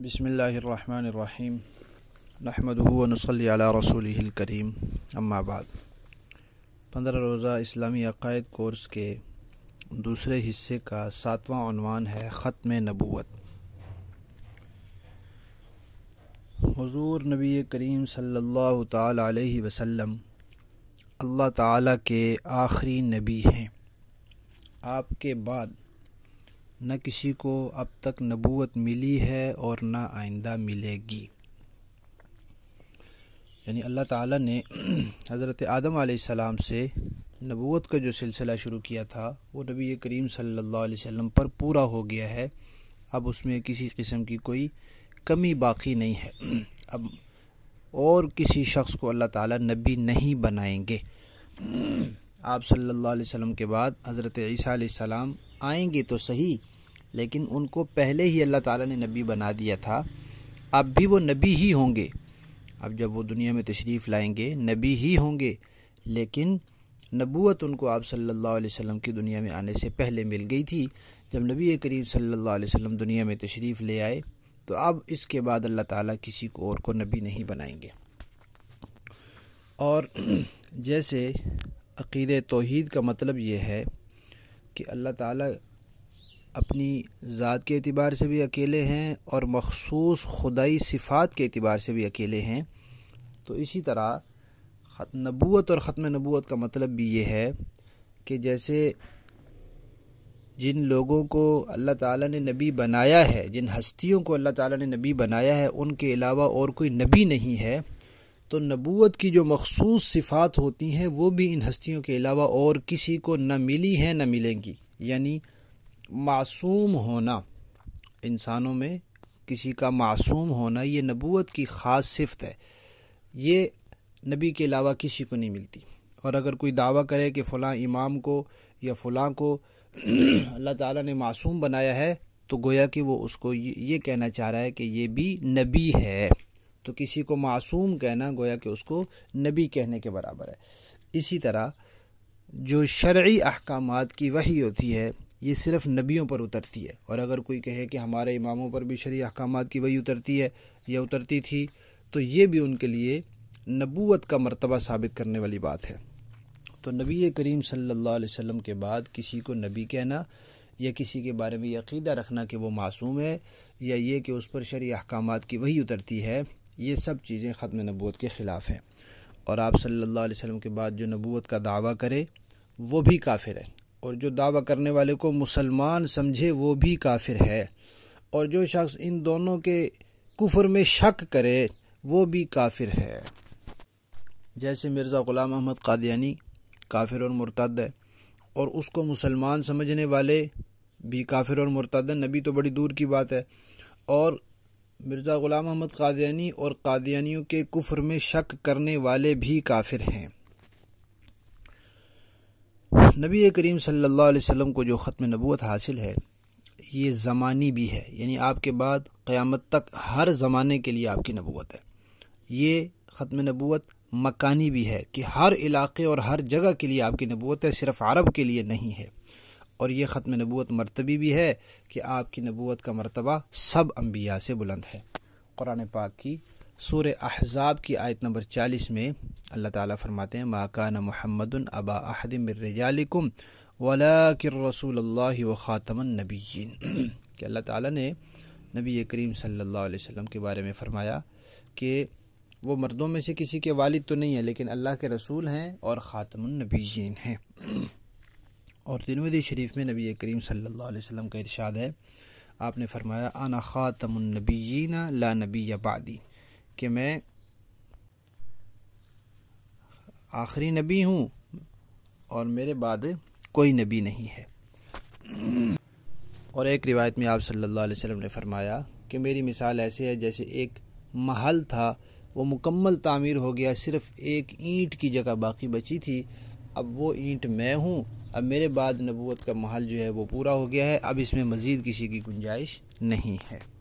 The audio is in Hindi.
बसमीम नहमदूनसली रसूल करीम अम्माबाद पंद्रह रोज़ा इस्लामी अकायद कोर्स के दूसरे हिस्से का सातवां अनवान है ख़त्म नबूत हुजूर नबी करीम सल्लल्लाहु अलैहि वसल्लम अल्लाह ताला के आखिरी नबी हैं आपके बाद न किसी को अब तक नबूत मिली है और ना आइंदा मिलेगी यानी अल्लाह ताला ने हज़रत आदम सलाम से नबूत का जो सिलसिला शुरू किया था वो नबी करीम सल्लल्लाहु अलैहि वसल्लम पर पूरा हो गया है अब उसमें किसी किस्म की कोई कमी बाकी नहीं है अब और किसी शख्स को अल्लाह ताला नबी नहीं बनाएंगे आप सल्लल्लाहु अलैहि वसल्लम के बाद हज़रत ईसा सलाम आएंगे तो सही लेकिन उनको पहले ही अल्लाह ताला ने नबी बना दिया था अब भी वो नबी ही होंगे अब जब वो दुनिया में तशरीफ़ लाएंगे नबी ही होंगे लेकिन नबूत उनको आप सल्लल्लाहु अलैहि वसल्लम की दुनिया में आने से पहले मिल गई थी जब नबी करीब सल्लल्लाहु अलैहि वसल्लम दुनिया में तशरीफ़ ले आए तो अब इसके बाद अल्लाह ताला किसी को और को नबी नहीं बनाएंगे और जैसे अकीद तोहद का मतलब ये है कि अल्लाह ताला अपनी ज़ात के अतबार से भी अकेले हैं और मखसूस खुदाई सिफ़ात के अतबार से भी अकेले हैं तो इसी तरह नबूत और ख़त्म नबूत का मतलब भी ये है कि जैसे जिन लोगों को अल्लाह ताला ने नबी बनाया है जिन हस्तियों को अल्लाह ताला ने नबी बनाया है उनके अलावा और कोई नबी नहीं है तो नबूत की जो मखसूस सिफ़ात होती हैं वो भी इन हस्तियों के अलावा और किसी को न मिली है न मिलेंगी यानी मासूम होना इंसानों में किसी का मासूम होना ये नबूत की ख़ास सिफत है ये नबी के अलावा किसी को नहीं मिलती और अगर कोई दावा करे कि फ़लाँ इमाम को या फ़लाँ को अल्लाह ताला ने मासूम बनाया है तो गोया कि वो उसको ये कहना चाह रहा है कि ये भी नबी है तो किसी को मासूम कहना गोया कि उसको नबी कहने के बराबर है इसी तरह जो शर्य अहकाम की वही होती है ये सिर्फ नबियों पर उतरती है और अगर कोई कहे कि हमारे इमामों पर भी शरीय अहकाम की वही उतरती है या उतरती थी तो ये भी उनके लिए नबूत का मरतबा साबित करने वाली बात है तो नबी करीम सल्लल्लाहु अलैहि वसल्लम के बाद किसी को नबी कहना या किसी के बारे में यकीदा रखना कि वो मासूम है या ये कि उस पर शरी अहकाम की वही उतरती है ये सब चीज़ें ख़त्म नबूत के ख़िलाफ़ हैं और आप सल्ला वसम के बाद जो नबूत का दावा करे वो भी काफिर है और जो दावा करने वाले को मुसलमान समझे वो भी काफिर है और जो शख्स इन दोनों के कुफर में शक करे वो भी काफिर है जैसे मिर्ज़ा ग़ुलाम अहमद कादियानी काफिर और मुर्तद है और उसको मुसलमान समझने वाले भी काफिर और मुर्तद नबी तो बड़ी दूर की बात है और मिर्ज़ा ग़ुलाम अहमद कादियानी और कादियानियों के कुफ़र में शक करने वाले भी काफिर हैं नबी करीम सल्लल्लाहु अलैहि वसल्लम को जो ख़त्म नबूत हासिल है ये ज़मानी भी है यानी आपके बाद क़यामत तक हर ज़माने के लिए आपकी नबूत है ये ख़त्म नबूत मकानी भी है कि हर इलाके और हर जगह के लिए आपकी नबूत है सिर्फ़ अरब के लिए नहीं है और ये ख़त्म नबूत मरतबी भी है कि आपकी नबूत का मरतबा सब अम्बिया से बुलंद है क़ुरान पाक की सूर अहजाब की आयत नंबर चालीस में अल्लाह ताली फरमाते हैं माकान महमदन अबा अहदमरजालकुम वाला कि रसूल अल्लाह व ख़ातमन नबीन कि अल्लाह ताला ने नबी करीम सल्लल्लाहु अलैहि के बारे में फ़रमाया कि वो मर्दों में से किसी के वालिद तो नहीं है लेकिन अल्लाह के रसूल हैं और ख़ातमनबीन हैं और तिरमदी शरीफ में नबी करीम सल्लल्लाहु अलैहि वसल्लम का इरशाद है आपने फरमाया आना ख़ातमनबीन ला नबी बादी कि मैं आखिरी नबी हूँ और मेरे बाद कोई नबी नहीं है और एक रिवायत में आप सल्लल्लाहु अलैहि वसल्लम ने फरमाया कि मेरी मिसाल ऐसे है जैसे एक महल था वो मुकम्मल तामीर हो गया सिर्फ़ एक ईंट की जगह बाकी बची थी अब वो ईंट मैं हूँ अब मेरे बाद नबूत का महल जो है वो पूरा हो गया है अब इसमें मज़ीद किसी की गुंजाइश नहीं है